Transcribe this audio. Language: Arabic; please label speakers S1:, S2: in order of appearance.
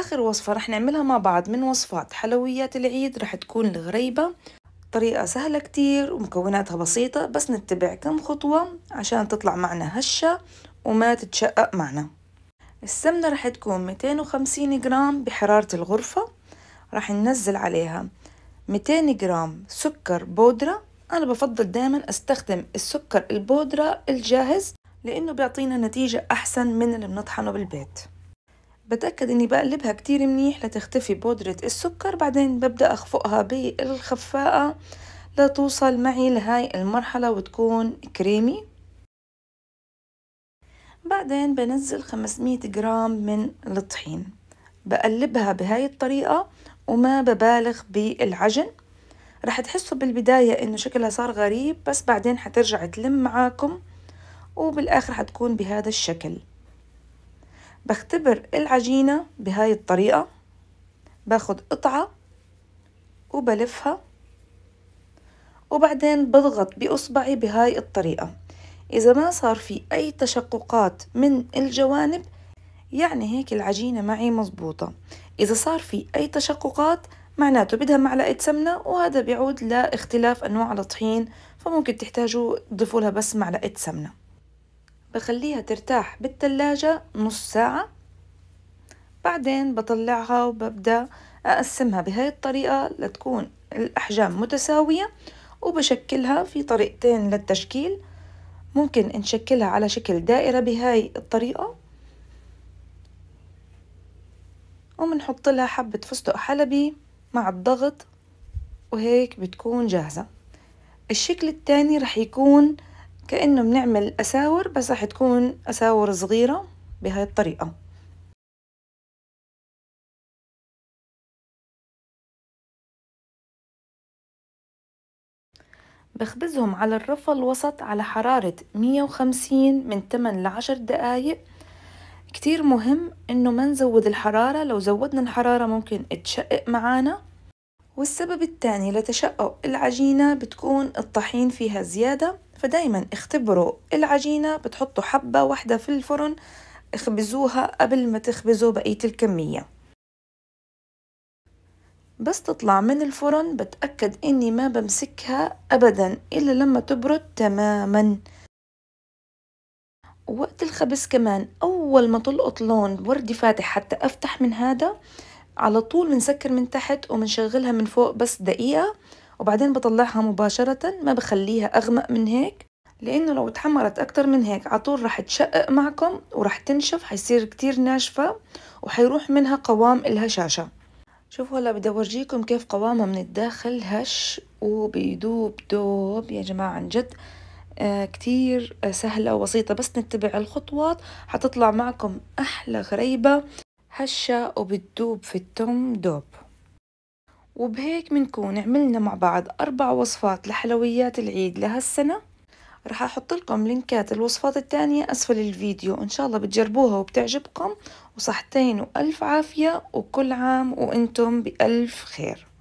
S1: آخر وصفة رح نعملها مع بعض من وصفات حلويات العيد رح تكون الغريبة طريقة سهلة كتير ومكوناتها بسيطة بس نتبع كم خطوة عشان تطلع معنا هشة وما تتشقق معنا السمنة رح تكون 250 جرام بحرارة الغرفة رح ننزل عليها 200 جرام سكر بودرة أنا بفضل دايما أستخدم السكر البودرة الجاهز لأنه بيعطينا نتيجة أحسن من اللي بنطحنه بالبيت بتأكد اني بقلبها كتير منيح لتختفي بودرة السكر بعدين ببدأ اخفقها بالخفاقة لتوصل معي لهاي المرحلة وتكون كريمي بعدين بنزل 500 جرام من الطحين بقلبها بهاي الطريقة وما ببالغ بالعجن رح تحسوا بالبداية انه شكلها صار غريب بس بعدين حترجع تلم معاكم وبالاخر حتكون بهذا الشكل بختبر العجينة بهاي الطريقة باخد قطعة وبلفها وبعدين بضغط بإصبعي بهاي الطريقة إذا ما صار في أي تشققات من الجوانب يعني هيك العجينة معي مزبوطة إذا صار في أي تشققات معناته بدها معلقة سمنة وهذا بيعود لاختلاف أنواع الطحين فممكن تحتاجوا تضيفوا لها بس معلقة سمنة بخليها ترتاح بالتلاجة نص ساعة بعدين بطلعها وببدأ أقسمها بهاي الطريقة لتكون الأحجام متساوية وبشكلها في طريقتين للتشكيل ممكن نشكلها على شكل دائرة بهاي الطريقة ومنحط لها حبة فستق حلبي مع الضغط وهيك بتكون جاهزة الشكل التاني رح يكون كأنه بنعمل أساور بس رح تكون أساور صغيرة بهاي الطريقة بخبزهم على الرف الوسط على حرارة 150 من 8 ل 10 دقايق كتير مهم انه ما نزود الحرارة لو زودنا الحرارة ممكن تشقق معانا والسبب الثاني لتشقق العجينة بتكون الطحين فيها زيادة فدايما اختبروا العجينة بتحطوا حبة واحدة في الفرن اخبزوها قبل ما تخبزوا بقية الكمية بس تطلع من الفرن بتأكد اني ما بمسكها ابدا الا لما تبرد تماما وقت الخبز كمان اول ما تلقط لون وردي فاتح حتى افتح من هذا على طول بنسكر من تحت وبنشغلها من فوق بس دقيقة وبعدين بطلعها مباشرة ما بخليها أغمق من هيك لأنه لو اتحمرت أكتر من هيك عطول رح تشقق معكم ورح تنشف حيصير كتير ناشفة وحيروح منها قوام الهشاشة شوفوا هلا بدي أورجيكم كيف قوامها من الداخل هش وبيدوب دوب يا جماعة عن جد آه كتير آه سهلة وبسيطة بس نتبع الخطوات حتطلع معكم أحلى غريبة هشة وبتدوب في التم دوب وبهيك منكون عملنا مع بعض أربع وصفات لحلويات العيد لهالسنة رح أحط لكم لينكات الوصفات التانية أسفل الفيديو إن شاء الله بتجربوها وبتعجبكم وصحتين وألف عافية وكل عام وأنتم بألف خير